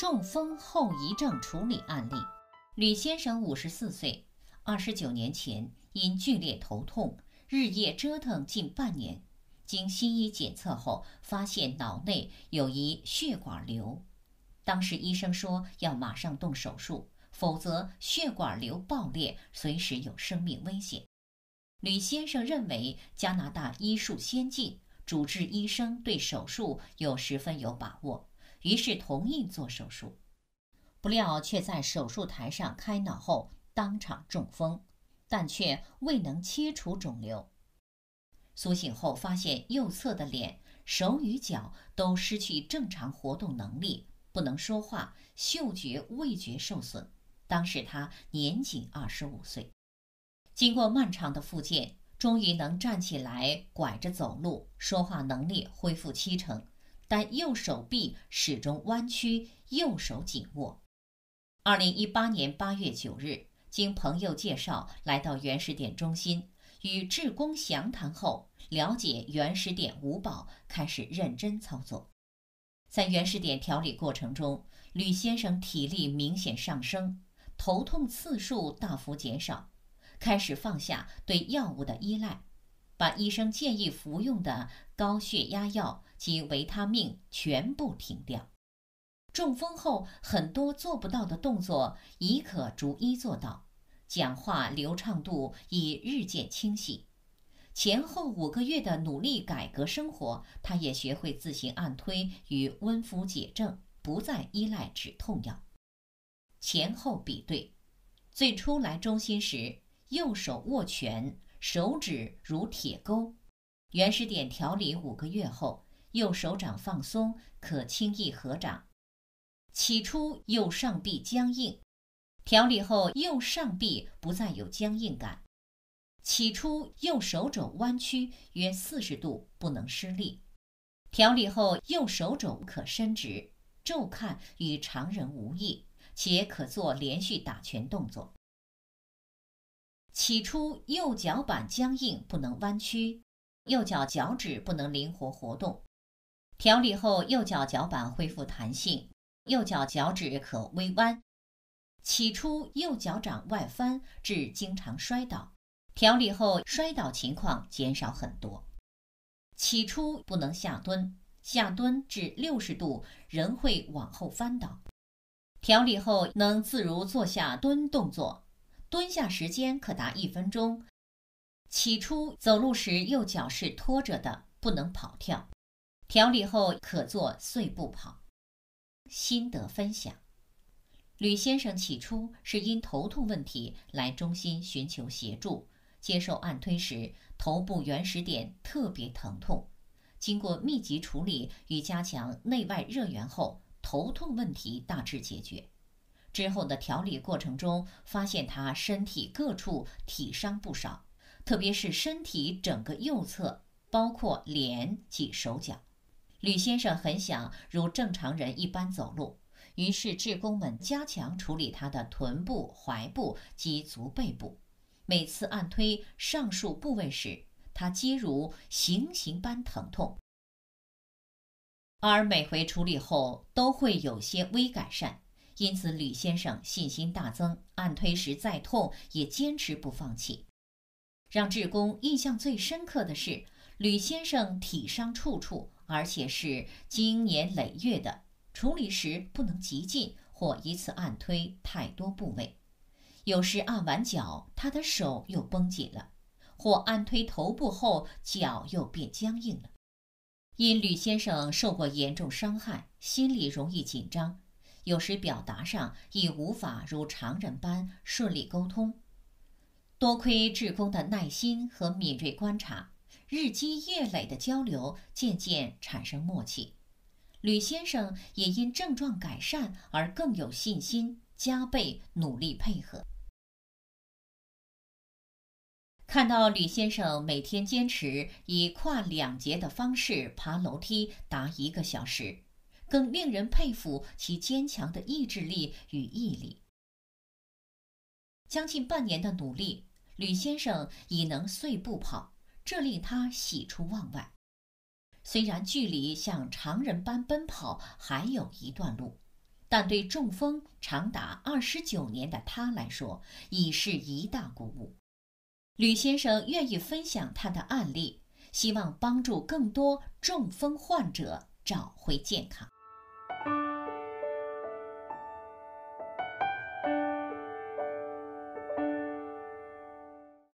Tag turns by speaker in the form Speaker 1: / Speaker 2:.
Speaker 1: 中风后遗症处理案例：吕先生五十四岁，二十九年前因剧烈头痛日夜折腾近半年，经西医检测后发现脑内有一血管瘤。当时医生说要马上动手术，否则血管瘤爆裂，随时有生命危险。吕先生认为加拿大医术先进，主治医生对手术又十分有把握。于是同意做手术，不料却在手术台上开脑后当场中风，但却未能切除肿瘤。苏醒后发现右侧的脸、手与脚都失去正常活动能力，不能说话，嗅觉、味觉受损。当时他年仅二十五岁，经过漫长的复健，终于能站起来拐着走路，说话能力恢复七成。但右手臂始终弯曲，右手紧握。二零一八年八月九日，经朋友介绍来到原始点中心，与志工详谈后，了解原始点五宝，开始认真操作。在原始点调理过程中，吕先生体力明显上升，头痛次数大幅减少，开始放下对药物的依赖。把医生建议服用的高血压药及维他命全部停掉。中风后很多做不到的动作已可逐一做到，讲话流畅度已日渐清晰。前后五个月的努力改革生活，他也学会自行按推与温敷解症，不再依赖止痛药。前后比对，最初来中心时右手握拳。手指如铁钩，原始点调理五个月后，右手掌放松可轻易合掌。起初右上臂僵硬，调理后右上臂不再有僵硬感。起初右手肘弯曲约四十度不能施力，调理后右手肘可伸直。骤看与常人无异，且可做连续打拳动作。起初右脚板僵硬，不能弯曲，右脚脚趾不能灵活活动。调理后，右脚脚板恢复弹性，右脚脚趾可微弯。起初右脚掌外翻，致经常摔倒。调理后，摔倒情况减少很多。起初不能下蹲，下蹲至六十度仍会往后翻倒。调理后能自如做下蹲动作。蹲下时间可达一分钟。起初走路时右脚是拖着的，不能跑跳。调理后可做碎步跑。心得分享：吕先生起初是因头痛问题来中心寻求协助，接受按推时头部原始点特别疼痛。经过密集处理与加强内外热源后，头痛问题大致解决。之后的调理过程中，发现他身体各处体伤不少，特别是身体整个右侧，包括脸及手脚。吕先生很想如正常人一般走路，于是志工们加强处理他的臀部、踝部及足背部。每次按推上述部位时，他皆如行刑般疼痛，而每回处理后都会有些微改善。因此，吕先生信心大增，按推时再痛也坚持不放弃。让志工印象最深刻的是，吕先生体伤处处，而且是经年累月的。处理时不能急进，或一次按推太多部位。有时按完脚，他的手又绷紧了；或按推头部后，脚又变僵硬了。因吕先生受过严重伤害，心里容易紧张。有时表达上已无法如常人般顺利沟通，多亏志工的耐心和敏锐观察，日积月累的交流渐渐产生默契。吕先生也因症状改善而更有信心，加倍努力配合。看到吕先生每天坚持以跨两节的方式爬楼梯达一个小时。更令人佩服其坚强的意志力与毅力。将近半年的努力，吕先生已能碎步跑，这令他喜出望外。虽然距离像常人般奔跑还有一段路，但对中风长达二十九年的他来说，已是一大鼓舞。吕先生愿意分享他的案例，希望帮助更多中风患者找回健康。